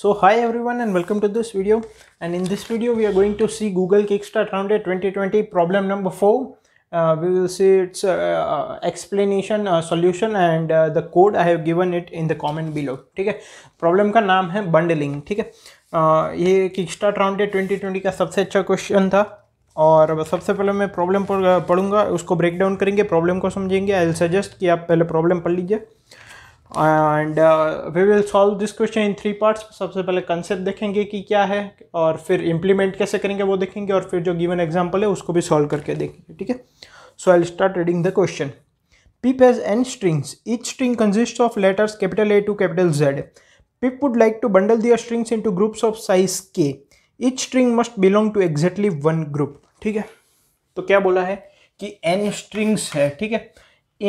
so hi everyone and welcome to this video and in this video we are going to see google kickstart round 2020 problem number 4 uh, we will see its uh, explanation uh, solution and the code i have given it in the comment below ठीक है problem का नाम है bundling ठीक है ये kickstart round 2020 का सबसे अच्छा क्वेश्चन था और सबसे पहले मैं प्रॉब्लम पढ़ूंगा उसको ब्रेक डाउन करेंगे प्रॉब्लम को समझेंगे आई विल सजेस्ट कि आप पहले प्रॉब्लम पढ़ लीजिए and we will solve this question in three parts सबसे पहले कंसेप्ट देखेंगे कि क्या है और फिर इम्प्लीमेंट कैसे करेंगे वो देखेंगे और फिर जो गिवन एग्जाम्पल है उसको भी सॉल्व करके देखेंगे ठीक है so I start reading the question Pip has N strings each string consist of letters capital A to capital Z Pip would like to bundle their strings into groups of size K each string must belong to exactly one group ठीक है तो क्या बोला है कि N strings है ठीक है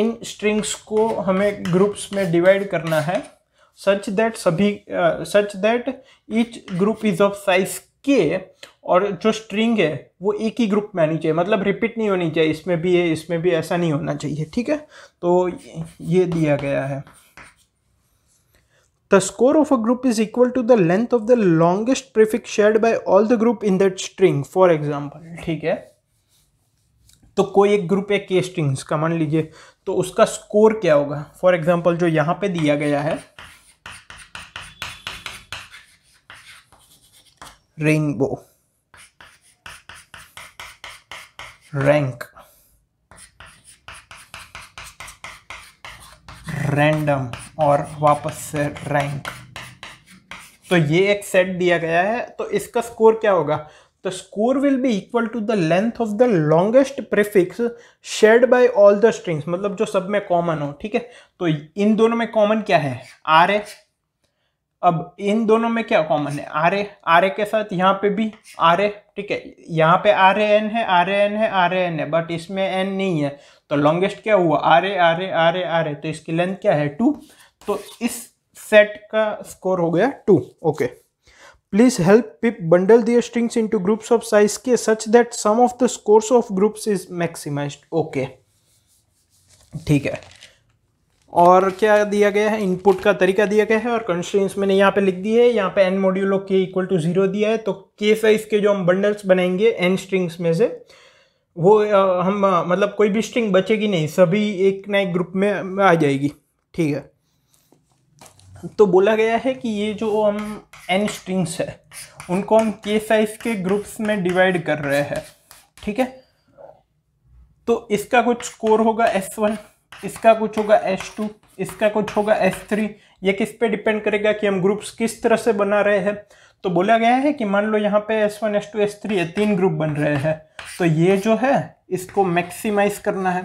इन स्ट्रिंग्स को हमें ग्रुप्स में डिवाइड करना है सच दैट सभी such that each group is of size K और जो स्ट्रिंग है वो एक ही ग्रुप में आनी चाहिए मतलब रिपीट नहीं होनी चाहिए इसमें भी है इसमें भी ऐसा नहीं होना चाहिए ठीक है तो ये दिया गया है the score of a group is equal to the length of the longest prefix shared by all the group in that string for example ठीक है तो कोई एक ग्रुप है के स्ट्रिंग्स का मान लीजिए तो उसका स्कोर क्या होगा फॉर एग्जाम्पल जो यहाँ पे दिया गया है रेनबो रैंक रैंडम और वापस से रैंक तो ये एक सेट दिया गया है तो इसका स्कोर क्या होगा the score will be equal to the length of the longest prefix shared by all the strings मतलब जो सब में कॉमन हो ठीक है तो इन दोनों में कॉमन क्या है आर ए अब इन दोनों में क्या कॉमन है आर ए आर ए के साथ यहाँ पे भी आर ए ठीक है यहाँ पे आर ए एन है आर ए एन है आर ए एन है बट इसमें एन नहीं है तो लॉन्गेस्ट क्या हुआ R A R A R A R A तो इसकी लेंथ क्या है टू तो इस सेट का स्कोर हो गया two okay okay. Please help pip bundle the strings into groups of size k such that sum of the scores of groups is maximized. Okay. ठीक है और क्या दिया गया है इनपुट का तरीका दिया गया है और कंस्ट्रेंस मैंने यहाँ पे लिख दी है यहाँ पे N modulo K equal to zero दिया है तो के साइज के जो हम बंडल्स बनाएंगे एन स्ट्रिंग्स में से वो हम मतलब कोई भी स्ट्रिंग बचेगी नहीं सभी एक ना एक ग्रुप में आ जाएगी ठीक है तो बोला गया है कि ये जो हम एन स्ट्रिंग्स है उनको हम के साइज के ग्रुप्स में डिवाइड कर रहे हैं ठीक है तो इसका कुछ स्कोर होगा एस वन इसका कुछ होगा एस टू इसका कुछ होगा एस थ्री ये किस पे डिपेंड करेगा कि हम ग्रुप्स किस तरह से बना रहे हैं तो बोला गया है कि मान लो यहाँ पे S one S two S three ये तीन ग्रुप बन रहे हैं तो ये जो है इसको मैक्सिमाइज करना है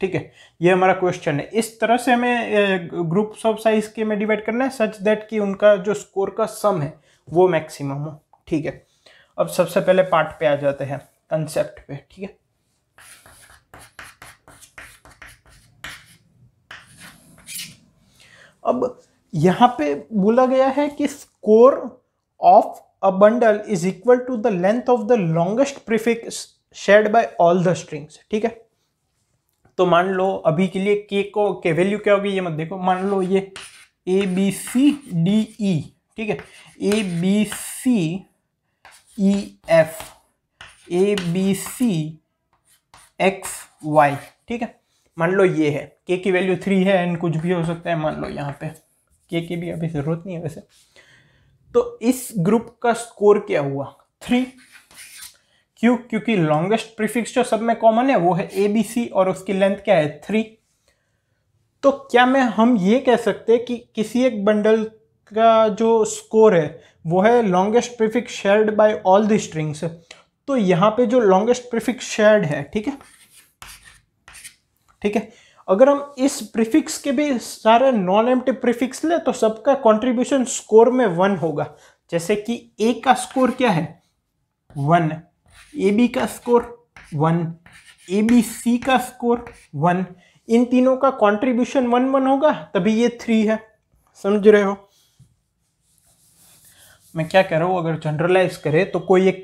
ठीक है ये हमारा क्वेश्चन है इस तरह से हमें ग्रुप्स ऑफ साइज के में डिवाइड करना है सच दैट कि उनका जो स्कोर का सम है वो मैक्सिमम हो ठीक है अब सबसे पहले पार्ट पे आ जाते हैं कंसेप्ट पे ठीक है अब यहाँ पे बोला गया है कि score of a bundle is equal to the length of the longest prefix shared by all the strings ठीक है तो मान लो अभी के लिए के को के वैल्यू क्या होगी ये मत देखो मान लो ये ए बी सी डी ई ठीक है A B C E F A B C X Y ठीक है मान लो ये है के की वैल्यू थ्री है एंड कुछ भी हो सकता है मान लो यहाँ पे के की भी अभी ज़रूरत नहीं है वैसे तो इस ग्रुप का स्कोर क्या हुआ थ्री क्यों क्योंकि लॉन्गेस्ट प्रीफिक्स जो सब में कॉमन है वो है ए बी सी और उसकी लेंथ क्या है थ्री तो क्या मैं हम ये कह सकते हैं कि किसी एक बंडल का जो स्कोर है वो है longest prefix shared by all the strings तो यहाँ पे जो लॉन्गेस्ट प्रीफिक्स शेयर्ड है ठीक है ठीक है अगर हम इस प्रीफिक्स के भी सारे नॉन एम्प्टी प्रीफिक्स ले तो सबका कंट्रीब्यूशन स्कोर में वन होगा जैसे कि ए का स्कोर क्या है वन ए बी का score one A B C का स्कोर वन इन तीनों का कंट्रीब्यूशन वन वन होगा तभी ये थ्री है समझ रहे हो मैं क्या कह रहा हूँ अगर जनरलाइज करें तो कोई एक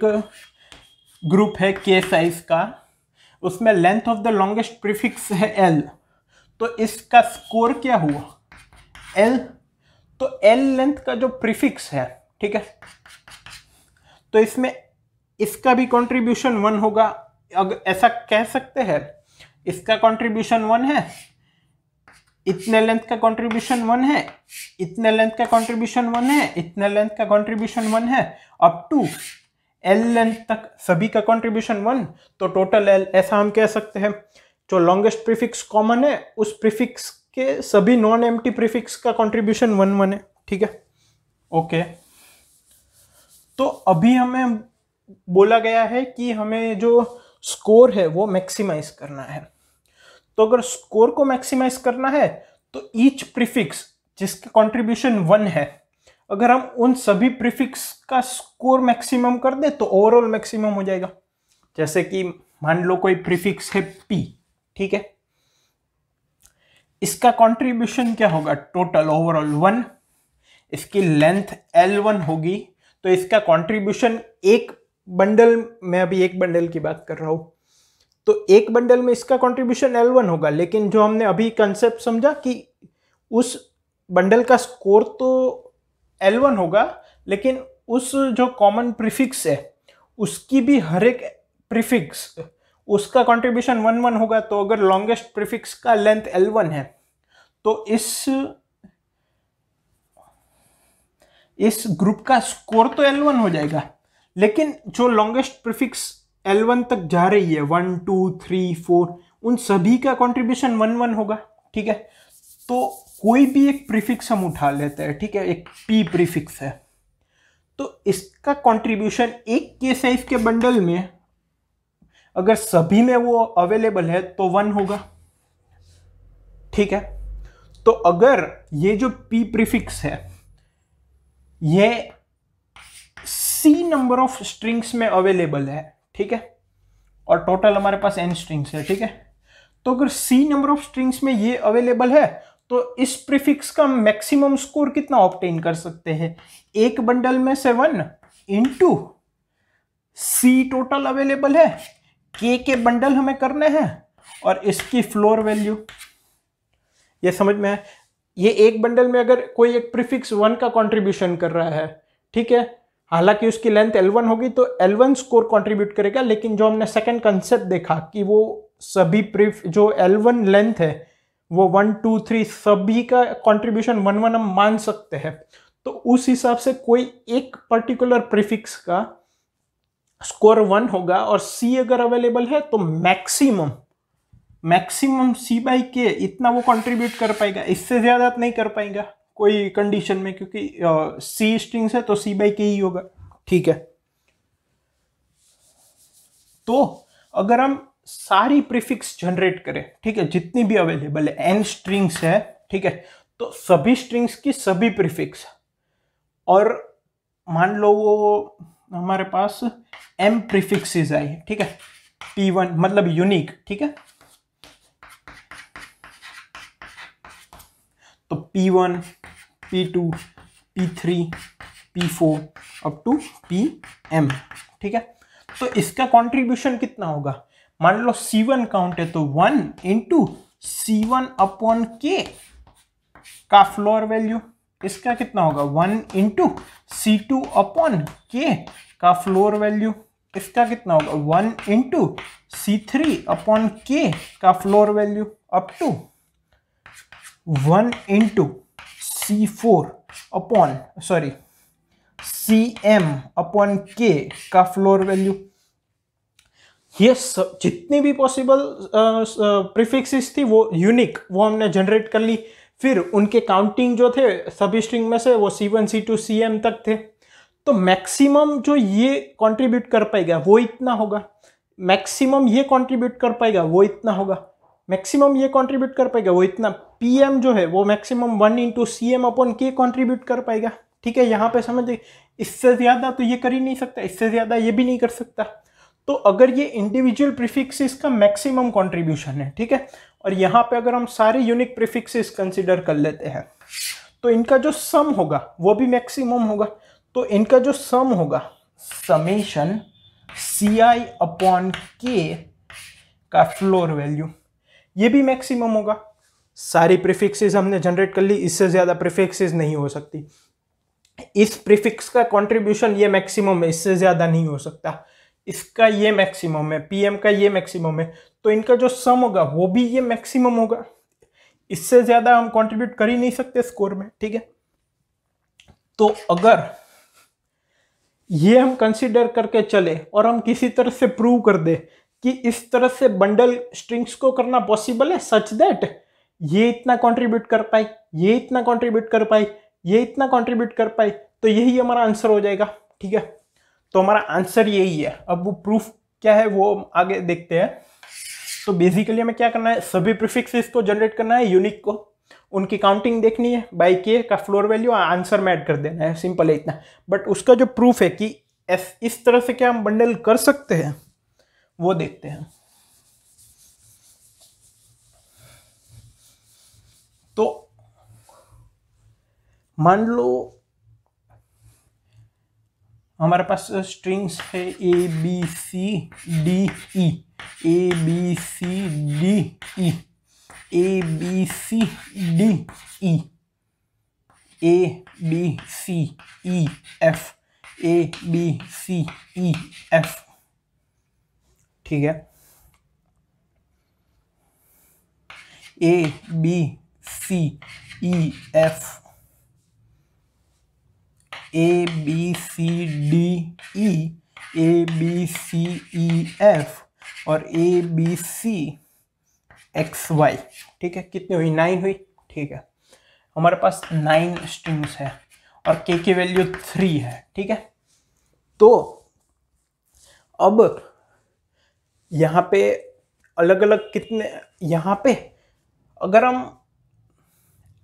ग्रुप है के साइज का उसमें length of the longest prefix है एल तो इसका स्कोर क्या हुआ एल तो एल लेंथ का जो प्रीफिक्स है ठीक है तो इसमें इसका भी कंट्रीब्यूशन वन होगा अगर ऐसा कह सकते हैं इसका कंट्रीब्यूशन वन है इतने लेंथ का कंट्रीब्यूशन वन है इतने लेंथ का कंट्रीब्यूशन वन है इतने लेंथ का कंट्रीब्यूशन वन है अप टू एल लेंथ तक सभी का कंट्रीब्यूशन वन तो टोटल एल ऐसा हम कह सकते हैं जो लॉन्गेस्ट प्रीफिक्स कॉमन है उस प्रीफिक्स के सभी नॉन एम प्रीफिक्स का कॉन्ट्रीब्यूशन वन वन है ठीक है ओके तो अभी हमें बोला गया है कि हमें जो स्कोर है वो मैक्सिमाइज करना है तो अगर स्कोर को मैक्सिमाइज करना है तो ईच प्रीफिक्स जिसके कंट्रीब्यूशन वन है अगर हम उन सभी प्रीफिक्स का स्कोर मैक्सिमम कर दें तो ओवरऑल मैक्सिमम हो जाएगा जैसे कि मान लो कोई प्रीफिक्स है पी ठीक है इसका कंट्रीब्यूशन क्या होगा टोटल ओवरऑल वन इसकी लेंथ एल वन होगी तो इसका कंट्रीब्यूशन एक बंडल मैं अभी एक बंडल की बात कर रहा हूँ तो एक बंडल में इसका कंट्रीब्यूशन L1 होगा लेकिन जो हमने अभी कंसेप्ट समझा कि उस बंडल का स्कोर तो L1 होगा लेकिन उस जो कॉमन प्रीफिक्स है उसकी भी हर एक प्रीफिक्स उसका कंट्रीब्यूशन वन वन होगा तो अगर लॉन्गेस्ट प्रीफिक्स का लेंथ एल वन है तो इस इस ग्रुप का स्कोर तो एल वन हो जाएगा लेकिन जो लॉन्गेस्ट प्रिफिक्स एल वन तक जा रही है वन टू थ्री फोर उन सभी का कॉन्ट्रीब्यूशन वन वन होगा ठीक है तो कोई भी एक प्रीफिक्स हम उठा लेते हैं ठीक है एक पी प्रीफिक्स है तो इसका कॉन्ट्रीब्यूशन एक के साइज के बंडल में अगर सभी में वो अवेलेबल है तो वन होगा ठीक है तो अगर ये जो पी प्रीफिक्स है ये सी नंबर ऑफ स्ट्रिंग्स में अवेलेबल है ठीक है और टोटल हमारे पास एन स्ट्रिंग्स है ठीक है तो अगर सी नंबर ऑफ स्ट्रिंग्स में ये अवेलेबल है तो इस प्रीफिक्स का मैक्सिमम स्कोर कितना ऑप्टेन कर सकते हैं एक बंडल में से one into C total available है के के बंडल हमें करने हैं और इसकी फ्लोर वैल्यू ये समझ में है ये एक बंडल में अगर कोई एक प्रीफिक्स वन का कंट्रीब्यूशन कर रहा है ठीक है हालांकि उसकी लेंथ L1 होगी तो L1 स्कोर कंट्रीब्यूट करेगा लेकिन जो हमने सेकंड कंसेप्ट देखा कि वो सभी प्रिफ जो L1 लेंथ है वो वन टू थ्री सभी का कंट्रीब्यूशन वन वन हम मान सकते हैं तो उस हिसाब से कोई एक पर्टिकुलर प्रीफिक्स का स्कोर वन होगा और सी अगर अवेलेबल है तो मैक्सिमम मैक्सिमम सी बाई के इतना वो कंट्रीब्यूट कर पाएगा इससे ज़्यादा तो नहीं कर पाएगा कोई कंडीशन में क्योंकि सी स्ट्रिंग्स है तो सी बाई के ही होगा ठीक है तो अगर हम सारी प्रीफिक्स जनरेट करें ठीक है जितनी भी अवेलेबल है एन स्ट्रिंग्स है ठीक है तो सभी स्ट्रिंग्स की सभी प्रीफिक्स और मान लो वो हमारे पास एम प्रीफिक्सेस आई है ठीक है पी वन मतलब यूनिक ठीक है तो P one P2, P3, P4 up to P M ठीक है तो इसका कंट्रीब्यूशन कितना होगा मान लो C1 काउंट है तो one into C one upon K का फ्लोर वैल्यू इसका कितना होगा one into C two upon K का फ्लोर वैल्यू इसका कितना होगा one into C three upon K का floor value up to one into C four upon sorry C M upon K का फ्लोर वैल्यू ये सब जितनी भी पॉसिबल प्रीफिक्सेस uh, uh, थी वो यूनिक वो हमने जनरेट कर ली फिर उनके काउंटिंग जो थे सभी स्ट्रिंग में से वो C one C two C M तक थे तो मैक्सिमम जो ये कंट्रीब्यूट कर पाएगा वो इतना होगा मैक्सिमम ये कंट्रीब्यूट कर पाएगा वो इतना होगा मैक्सिमम ये कंट्रीब्यूट कर पाएगा वो इतना पीएम जो है वो maximum one into C M upon K contribute कर पाएगा ठीक है यहाँ पे समझ इससे ज़्यादा तो ये कर ही नहीं सकता इससे ज़्यादा ये भी नहीं कर सकता तो अगर ये इंडिविजुअल प्रिफिक्सिस का मैक्सिमम कॉन्ट्रीब्यूशन है ठीक है और यहाँ पे अगर हम सारे यूनिक प्रिफिक्सिस कंसिडर कर लेते हैं तो इनका जो सम होगा वो भी मैक्सिमम होगा तो इनका जो सम होगा summation C I upon K का फ्लोर वैल्यू ये भी मैक्सिमम होगा सारी प्रिफिक्सेस हमने जनरेट कर ली इससे ज़्यादा प्रिफिक्सेस नहीं हो सकती इस प्रिफिक्स का कंट्रीब्यूशन ये मैक्सिमम है इससे ज़्यादा नहीं हो सकता इसका ये मैक्सिमम है पीएम का ये मैक्सिमम है तो इनका जो सम होगा वो भी ये मैक्सिमम होगा इससे ज़्यादा हम कॉन्ट्रीब्यूट कर ही नहीं सकते स्कोर में ठीक है तो अगर ये हम कंसिडर करके चले और हम किसी तरह से प्रूव कर दे कि इस तरह से बंडल स्ट्रिंग्स को करना पॉसिबल है सच दैट ये इतना कंट्रीब्यूट कर पाई ये इतना कंट्रीब्यूट कर पाई ये इतना कंट्रीब्यूट कर पाई तो यही हमारा आंसर हो जाएगा ठीक है तो हमारा आंसर यही है अब वो प्रूफ क्या है वो आगे देखते हैं तो बेसिकली हमें क्या करना है सभी प्रिफिक्सेस को जनरेट करना है यूनिक को उनकी काउंटिंग देखनी है बाई के का फ्लोर वैल्यू आंसर में ऐड कर देना है सिंपल है इतना बट उसका जो प्रूफ है कि इस तरह से क्या हम बंडल कर सकते हैं वो देखते हैं तो मान लो हमारे पास स्ट्रिंग्स है A B C D E A B C D E A B C D E A B C E F A B C E F ठीक है A B C E F A B C D E A B C E F और A B C X Y ठीक है कितनी हुई nine हुई ठीक है हमारे पास नाइन स्ट्रिंग्स है और के की वैल्यू थ्री है ठीक है तो अब यहाँ पे अलग अलग कितने यहाँ पे अगर हम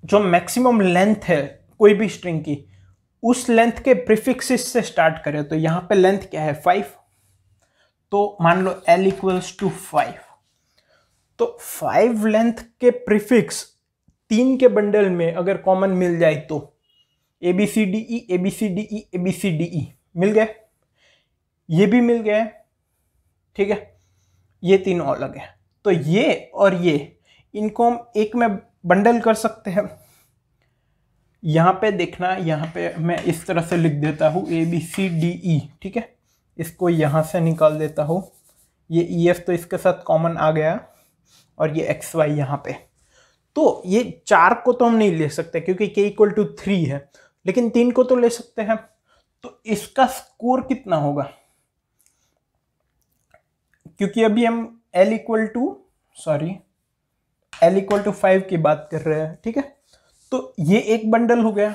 जो मैक्सिमम लेंथ है कोई भी स्ट्रिंग की उस लेंथ के प्रिफिक्सिस से स्टार्ट करें तो यहाँ पे लेंथ क्या है फाइव तो मान लो एल इक्वल्स टू फाइव तो फाइव लेंथ के प्रिफिक्स तीन के बंडल में अगर कॉमन मिल जाए तो A B C D E A B C D E A B C D E मिल गए ये भी मिल गए ठीक है ये तीनों अलग है तो ये और ये इनको हम एक में बंडल कर सकते हैं यहाँ पे देखना यहाँ पे मैं इस तरह से लिख देता हूँ ए बी सी डी ई ठीक है इसको यहाँ से निकाल देता हूँ ये ई e, एफ तो इसके साथ कॉमन आ गया और ये एक्स वाई यहाँ पे तो ये चार को तो हम नहीं ले सकते क्योंकि के इक्वल टू थ्री है लेकिन तीन को तो ले सकते हैं तो इसका स्कोर कितना होगा क्योंकि अभी हम L equal to sorry L equal to five की बात कर रहे हैं ठीक है तो ये एक बंडल हो गया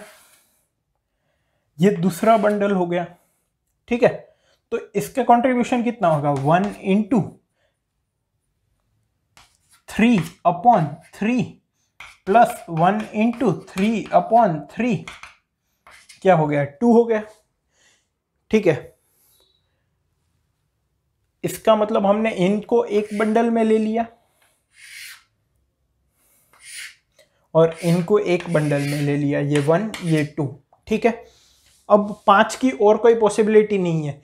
ये दूसरा बंडल हो गया ठीक है तो इसका कंट्रीब्यूशन कितना होगा one into three upon three plus one into three upon three क्या हो गया टू हो गया ठीक है इसका मतलब हमने इनको एक बंडल में ले लिया और इनको एक बंडल में ले लिया ये वन ये टू ठीक है अब पाँच की और कोई पॉसिबिलिटी नहीं है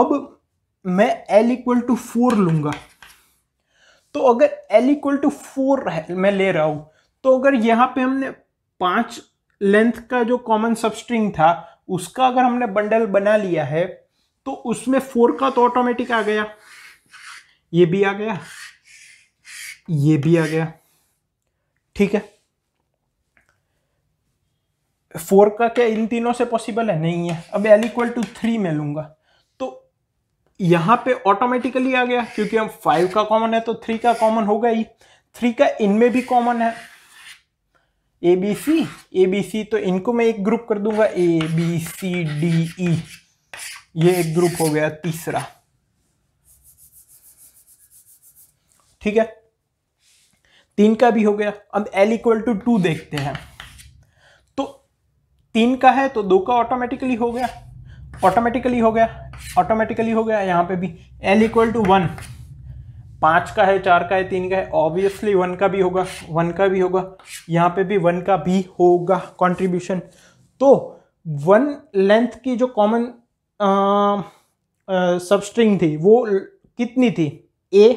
अब मैं एल इक्वल टू फोर लूँगा तो अगर एल इक्वल टू फोर मैं ले रहा हूँ तो अगर यहाँ पे हमने पाँच लेंथ का जो कॉमन सबस्ट्रिंग था उसका अगर हमने बंडल बना लिया है तो उसमें फोर का तो ऑटोमेटिक आ गया ये भी आ गया ये भी आ गया ठीक है फोर का क्या इन तीनों से पॉसिबल है नहीं है अब एल इक्वल टू थ्री में लूंगा तो यहां पे ऑटोमेटिकली आ गया क्योंकि हम फाइव का कॉमन है तो थ्री का कॉमन होगा ही थ्री का इनमें भी कॉमन है A B C A B सी तो इनको मैं एक ग्रुप कर दूंगा ए बी सी डी ई ये एक ग्रुप हो गया तीसरा ठीक है तीन का भी हो गया अब एल इक्वल टू टू देखते हैं तीन का है तो दो का ऑटोमेटिकली हो गया ऑटोमेटिकली हो गया ऑटोमेटिकली हो गया यहाँ पे भी एल इक्वल टू वन पाँच का है चार का है तीन का है ऑब्वियसली वन का भी होगा वन का भी होगा यहाँ पे भी वन का भी होगा कॉन्ट्रीब्यूशन तो वन लेंथ की जो कॉमन सबस्ट्रिंग थी वो कितनी थी ए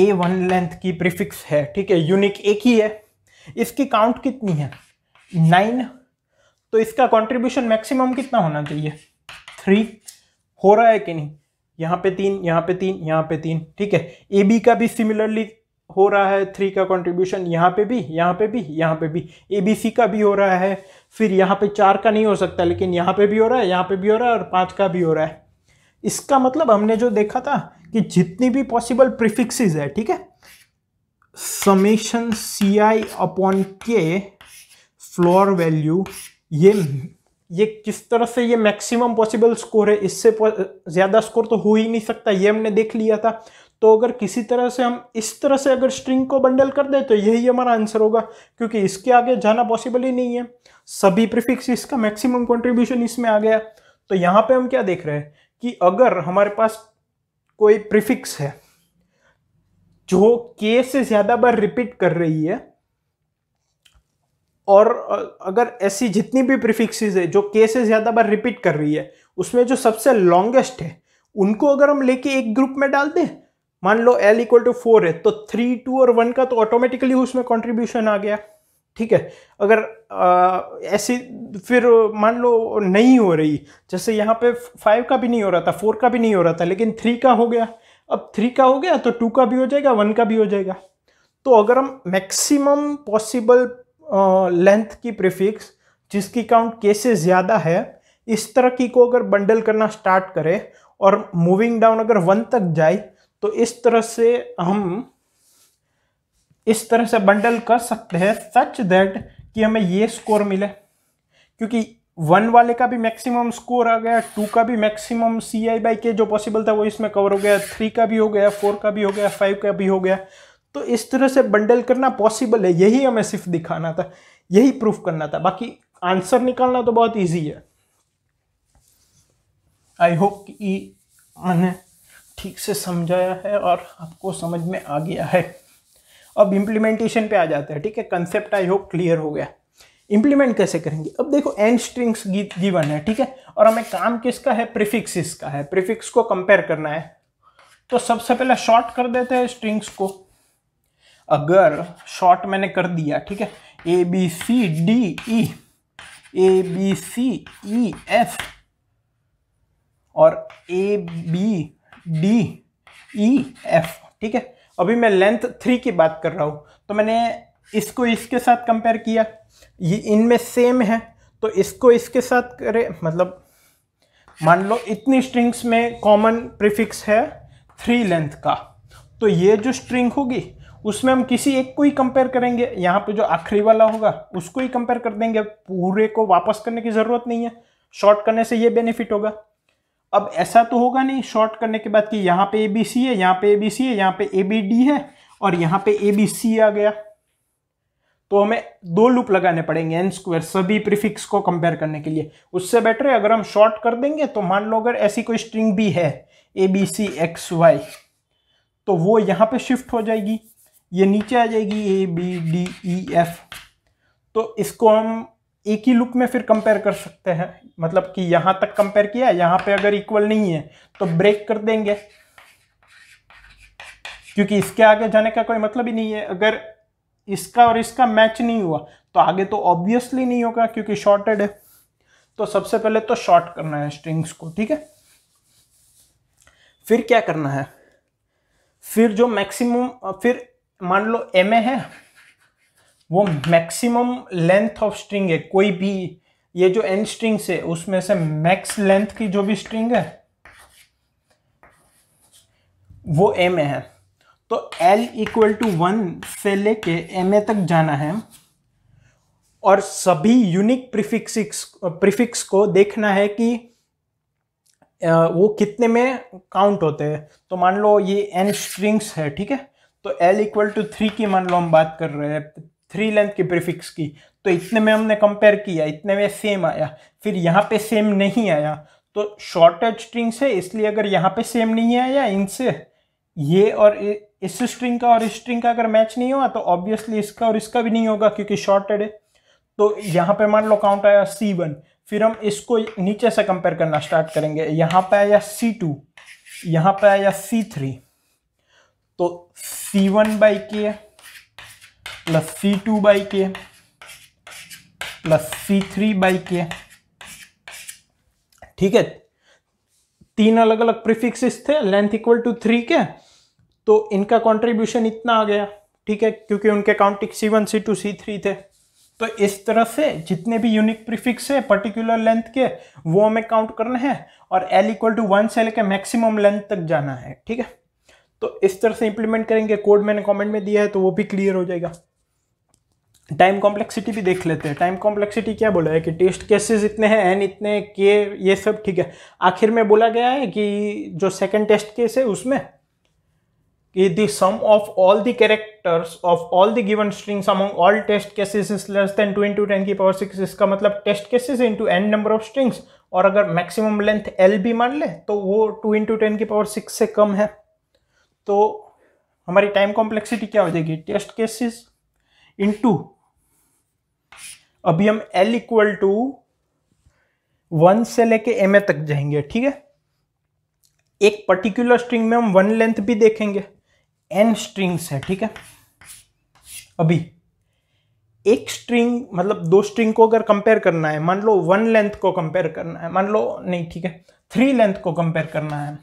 ए वन लेंथ की प्रीफिक्स है ठीक है यूनिक एक ही है इसकी काउंट कितनी है नाइन तो इसका कंट्रीब्यूशन मैक्सिमम कितना होना चाहिए थ्री हो रहा है कि नहीं यहाँ पे तीन यहाँ पे तीन यहाँ पे तीन ठीक है ए बी का भी सिमिलरली हो रहा है थ्री का कंट्रीब्यूशन यहाँ पे भी यहाँ पे भी यहाँ पे भी ए बी सी का भी हो रहा है फिर यहाँ पे चार का नहीं हो सकता लेकिन यहाँ पे भी हो रहा है यहाँ पे भी हो रहा है और पाँच का भी हो रहा है इसका मतलब हमने जो देखा था कि जितनी भी पॉसिबल प्रिफिक्सिस है ठीक है summation C I upon K floor value ये ये किस तरह से ये मैक्सिमम पॉसिबल स्कोर है इससे ज़्यादा स्कोर तो हो ही नहीं सकता ये हमने देख लिया था तो अगर किसी तरह से हम इस तरह से अगर स्ट्रिंग को बंडल कर दें तो यही हमारा आंसर होगा क्योंकि इसके आगे जाना पॉसिबल ही नहीं है सभी प्रिफिक्स इसका मैक्सिमम कंट्रीब्यूशन इसमें आ गया तो यहाँ पे हम क्या देख रहे हैं कि अगर हमारे पास कोई प्रिफिक्स है जो के से ज़्यादा बार रिपीट कर रही है और अगर ऐसी जितनी भी प्रिफिक्सेस है जो केसेस ज़्यादा बार रिपीट कर रही है उसमें जो सबसे लॉन्गेस्ट है उनको अगर हम लेके एक ग्रुप में डाल दें मान लो एल इक्वल टू फोर है तो थ्री टू और वन का तो ऑटोमेटिकली उसमें कॉन्ट्रीब्यूशन आ गया ठीक है अगर ऐसी फिर मान लो नहीं हो रही जैसे यहाँ पे फाइव का भी नहीं हो रहा था फोर का भी नहीं हो रहा था लेकिन थ्री का हो गया अब थ्री का हो गया तो टू का भी हो जाएगा वन का भी हो जाएगा तो अगर हम मैक्सिमम पॉसिबल लेंथ की प्रीफिक्स जिसकी काउंट केसेस ज़्यादा है इस तरह की को अगर बंडल करना स्टार्ट करें और मूविंग डाउन अगर वन तक जाए तो इस तरह से हम इस तरह से बंडल कर सकते हैं सच दैट कि हमें ये स्कोर मिले क्योंकि वन वाले का भी मैक्सिमम स्कोर आ गया टू का भी मैक्सिमम सी आई बाई के जो पॉसिबल था वो इसमें कवर हो गया थ्री का भी हो गया फोर का भी हो गया फाइव का भी हो गया तो इस तरह से बंडल करना पॉसिबल है यही हमें सिर्फ दिखाना था यही प्रूफ करना था बाकी आंसर निकालना तो बहुत ईजी है आई होप कि मैंने ठीक से समझाया है और आपको समझ में आ गया है अब इम्प्लीमेंटेशन पे आ जाते हैं ठीक है कंसेप्ट आई होप क्लियर हो गया इम्प्लीमेंट कैसे करेंगे अब देखो एन स्ट्रिंग्स गिवन है ठीक है और हमें काम किसका है प्रिफिक्स का है प्रिफिक्स को कंपेयर करना है तो सबसे पहले शॉर्ट कर देते हैं स्ट्रिंग्स को अगर शॉर्ट मैंने कर दिया ठीक है A B C D E A B C E F और A B D E F ठीक है अभी मैं लेंथ थ्री की बात कर रहा हूँ तो मैंने इसको इसके साथ कंपेयर किया ये इनमें सेम है तो इसको इसके साथ करे मतलब मान लो इतनी स्ट्रिंग्स में कॉमन प्रीफिक्स है थ्री लेंथ का तो ये जो स्ट्रिंग होगी उसमें हम किसी एक को ही कंपेयर करेंगे यहाँ पे जो आखिरी वाला होगा उसको ही कंपेयर कर देंगे पूरे को वापस करने की ज़रूरत नहीं है शॉर्ट करने से ये बेनिफिट होगा अब ऐसा तो होगा नहीं शॉर्ट करने के बाद कि यहाँ पे ए बी सी है यहाँ पे ए बी सी है यहाँ पे ए बी डी है और यहाँ पे ए बी सी आ गया तो हमें दो लूप लगाने पड़ेंगे एन स्क्वायर सभी प्रीफिक्स को कंपेयर करने के लिए उससे बेटर है अगर हम शॉर्ट कर देंगे तो मान लो अगर ऐसी कोई स्ट्रिंग भी है A B C X Y तो वो यहाँ पे शिफ्ट हो जाएगी ये नीचे आ जाएगी A B D E F तो इसको हम एक ही लुक में फिर कंपेयर कर सकते हैं मतलब कि यहां तक कंपेयर किया यहां पे अगर इक्वल नहीं है तो ब्रेक कर देंगे क्योंकि इसके आगे जाने का कोई मतलब ही नहीं है अगर इसका और इसका मैच नहीं हुआ तो आगे तो ऑब्वियसली नहीं होगा क्योंकि शॉर्टेड है तो सबसे पहले तो शॉर्ट करना है स्ट्रिंग्स को ठीक है फिर क्या करना है फिर जो मैक्सिमम फिर मान लो एम ए है वो मैक्सिमम लेंथ ऑफ स्ट्रिंग है कोई भी ये जो एन स्ट्रिंग्स है उसमें से मैक्स लेंथ की जो भी स्ट्रिंग है वो एम ए है तो एल इक्वल टू वन से लेके एम ए तक जाना है और सभी यूनिक प्रीफिक्स प्रीफिक्स को देखना है कि वो कितने में काउंट होते हैं तो मान लो ये एन स्ट्रिंग्स है ठीक है तो एल इक्वल टू थ्री की मान लो हम बात कर रहे हैं थ्री लेंथ के प्रीफिक्स की तो इतने में हमने कंपेयर किया इतने में सेम आया फिर यहाँ पे सेम नहीं आया तो शॉर्टेज स्ट्रिंग से इसलिए अगर यहाँ पे सेम नहीं आया इनसे ये और इस स्ट्रिंग का और इस स्ट्रिंग का अगर मैच नहीं हुआ तो ऑब्वियसली इसका और इसका भी नहीं होगा क्योंकि शॉर्टेड है तो यहाँ पे मान लो काउंट आया सी वन फिर हम इसको नीचे से कंपेयर करना स्टार्ट करेंगे यहाँ पे आया सी टू यहाँ पे आया सी थ्री तो C one by K plus C two by K plus C three by K ठीक है तीन अलग अलग प्रीफिक्सेस थे लेंथ इक्वल टू थ्री के तो इनका कंट्रीब्यूशन इतना आ गया ठीक है क्योंकि उनके काउंटिक C one C two C three थे तो इस तरह से जितने भी यूनिक प्रीफिक्स है पर्टिकुलर लेंथ के वो हमें काउंट करने हैं और एल इक्वल टू वन से लेकर मैक्सिमम लेंथ तक जाना है ठीक है तो इस तरह से इंप्लीमेंट करेंगे कोड मैंने कमेंट में दिया है तो वो भी क्लियर हो जाएगा टाइम कॉम्प्लेक्सिटी भी देख लेते हैं टाइम कॉम्प्लेक्सिटी क्या बोला है कि टेस्ट केसेस इतने हैं एन इतने के ये सब ठीक है आखिर में बोला गया है कि जो सेकेंड टेस्ट केस है उसमें कि the sum of all the characters of all the given strings among all test cases is less than two into ten की पावर सिक्स इसका मतलब test cases into N number of strings और अगर maximum length L भी मान ले तो वो टू इंटू टेन की पावर सिक्स से कम है तो हमारी टाइम कॉम्प्लेक्सिटी क्या हो जाएगी टेस्ट केसेस इनटू अभी हम एल इक्वल टू वन से लेके एम ए तक जाएंगे ठीक है एक पर्टिकुलर स्ट्रिंग में हम वन लेंथ भी देखेंगे एन स्ट्रिंग्स है ठीक है अभी एक स्ट्रिंग मतलब दो स्ट्रिंग को अगर कंपेयर करना है मान लो वन लेंथ को कंपेयर करना है मान लो नहीं ठीक है थ्री लेंथ को कंपेयर करना है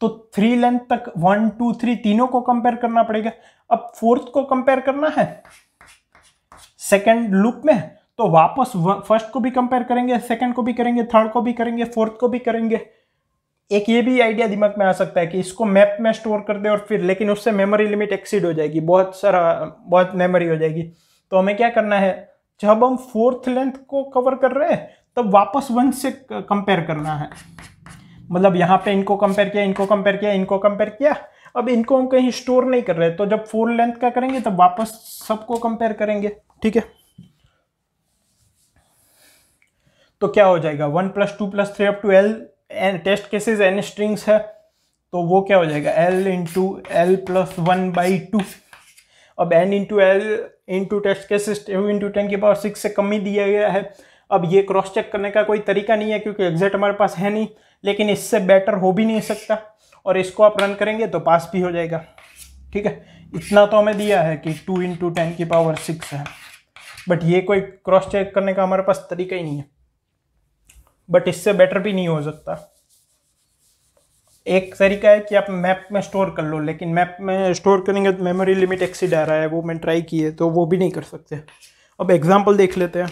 तो थ्री लेंथ तक वन टू थ्री तीनों को कंपेयर करना पड़ेगा अब फोर्थ को कंपेयर करना है सेकेंड लूप में तो वापस फर्स्ट को भी कंपेयर करेंगे सेकेंड को भी करेंगे थर्ड को भी करेंगे फोर्थ को भी करेंगे एक ये भी आइडिया दिमाग में आ सकता है कि इसको मैप में स्टोर कर दे और फिर लेकिन उससे मेमोरी लिमिट एक्सीड हो जाएगी बहुत सारा बहुत मेमोरी हो जाएगी तो हमें क्या करना है जब हम फोर्थ लेंथ को कवर कर रहे हैं तब वापस वन से कंपेयर करना है मतलब यहाँ पे इनको कंपेयर किया इनको कंपेयर किया इनको कंपेयर किया अब इनको हम कहीं स्टोर नहीं कर रहे तो जब फोर लेंथ का करेंगे तब वापस सबको कंपेयर करेंगे ठीक है तो क्या हो जाएगा one plus two plus three up to L N test cases N strings है तो वो क्या हो जाएगा L into L plus one by two अब N into L into test cases two into ten की पावर सिक्स से कम ही दिया गया है अब ये क्रॉस चेक करने का कोई तरीका नहीं है क्योंकि एग्जैक्ट हमारे पास है नहीं लेकिन इससे बेटर हो भी नहीं सकता और इसको आप रन करेंगे तो पास भी हो जाएगा ठीक है इतना तो हमें दिया है कि टू इंटू टेन की पावर सिक्स है बट ये कोई क्रॉस चेक करने का हमारे पास तरीका ही नहीं है बट इससे बेटर भी नहीं हो सकता एक तरीका है कि आप मैप में स्टोर कर लो लेकिन मैप में स्टोर करेंगे तो मेमोरी लिमिट एक्सीड आ रहा है वो मैंने ट्राई किए तो वो भी नहीं कर सकते अब एग्जाम्पल देख लेते हैं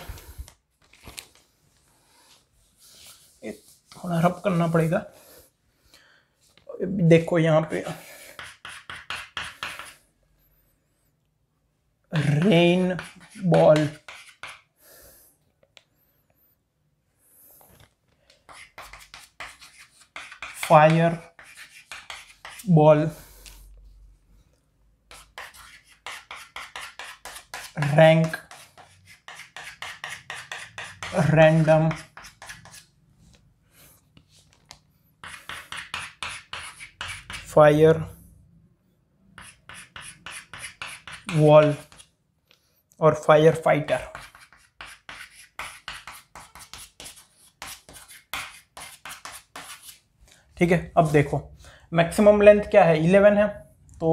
थोड़ा रब करना पड़ेगा देखो यहाँ पे rain ball fire ball rank random fire wall और फायर फाइटर ठीक है अब देखो मैक्सिमम लेंथ क्या है इलेवन है तो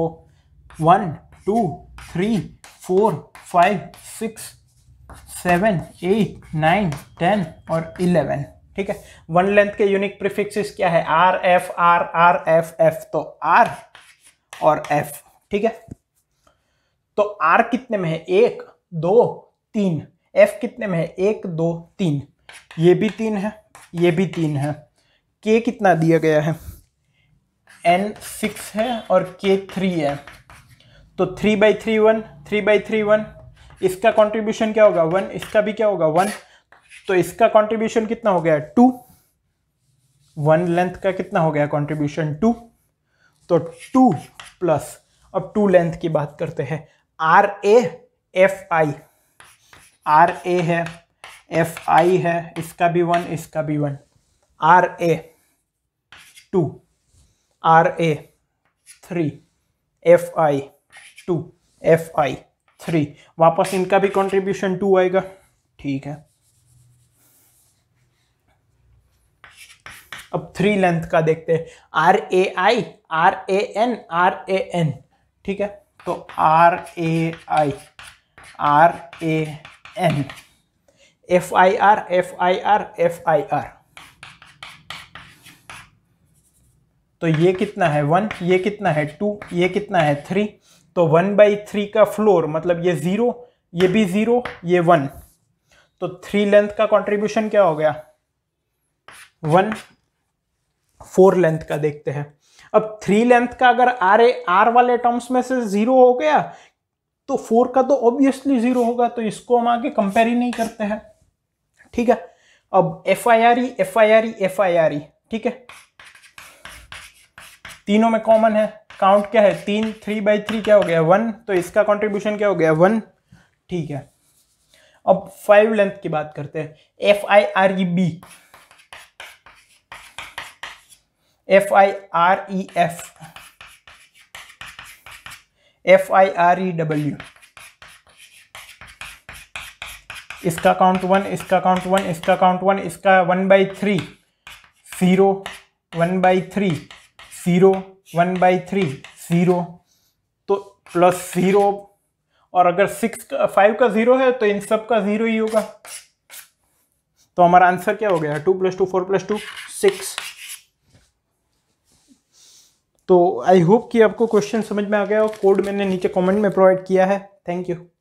one two three four five six seven eight nine ten और इलेवन ठीक है वन लेंथ के यूनिक प्रिफिक्सिस क्या है R F R R F F तो आर और एफ ठीक है तो आर कितने में है एक दो तीन एफ कितने में है एक दो तीन ये भी तीन है ये भी तीन है के कितना दिया गया है एन सिक्स है और के थ्री है तो three by three one three by three one इसका कंट्रीब्यूशन क्या होगा वन इसका भी क्या होगा वन तो इसका कंट्रीब्यूशन कितना हो गया टू वन लेंथ का कितना हो गया कंट्रीब्यूशन टू तो टू प्लस अब टू लेंथ की बात करते हैं R A F I R A है एफ आई है इसका भी वन इसका भी one R A two R A three F I two F I three वापस इनका भी कंट्रीब्यूशन टू आएगा ठीक है अब थ्री लेंथ का देखते हैं R A I R A N R A N ठीक है तो R A I R A N F I R F I R F I R तो ये कितना है वन ये कितना है टू ये कितना है थ्री तो वन बाई थ्री का फ्लोर मतलब ये ज़ीरो ये भी ज़ीरो ये वन तो थ्री लेंथ का कंट्रीब्यूशन क्या हो गया वन फोर लेंथ का देखते हैं अब थ्री लेंथ का अगर आर ए आर वाले टर्म्स में से जीरो हो गया तो फोर का तो ऑब्वियसली जीरो होगा तो इसको हम आगे कंपेयर ही नहीं करते हैं ठीक है अब F I R E F I R E F I R E ठीक है तीनों में कॉमन है काउंट क्या है तीन थ्री बाई थ्री क्या हो गया वन तो इसका कॉन्ट्रीब्यूशन क्या हो गया वन ठीक है अब फाइव लेंथ की बात करते हैं F I R E B F I R E F F I R E W इसका काउंट वन इसका काउंट वन इसका काउंट वन इसका one by three zero one by three zero one by three zero तो plus zero और अगर six का five का zero है तो इन सब का ज़ीरो ही होगा तो हमारा आंसर क्या हो गया two plus two four plus two six तो आई होप कि आपको क्वेश्चन समझ में आ गया और कोड मैंने नीचे कमेंट में प्रोवाइड किया है थैंक यू